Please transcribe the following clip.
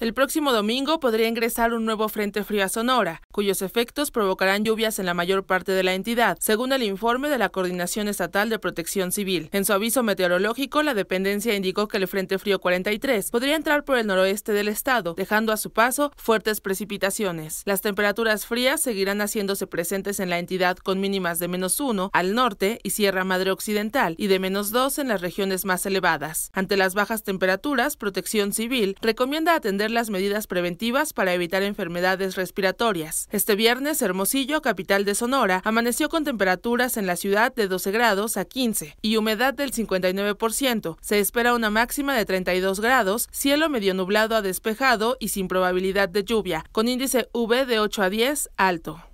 El próximo domingo podría ingresar un nuevo frente frío a Sonora, cuyos efectos provocarán lluvias en la mayor parte de la entidad, según el informe de la Coordinación Estatal de Protección Civil. En su aviso meteorológico, la dependencia indicó que el frente frío 43 podría entrar por el noroeste del estado, dejando a su paso fuertes precipitaciones. Las temperaturas frías seguirán haciéndose presentes en la entidad con mínimas de menos 1 al norte y Sierra Madre Occidental y de menos 2 en las regiones más elevadas. Ante las bajas temperaturas, Protección Civil recomienda atender las medidas preventivas para evitar enfermedades respiratorias. Este viernes, Hermosillo, capital de Sonora, amaneció con temperaturas en la ciudad de 12 grados a 15 y humedad del 59%. Se espera una máxima de 32 grados, cielo medio nublado a despejado y sin probabilidad de lluvia, con índice V de 8 a 10 alto.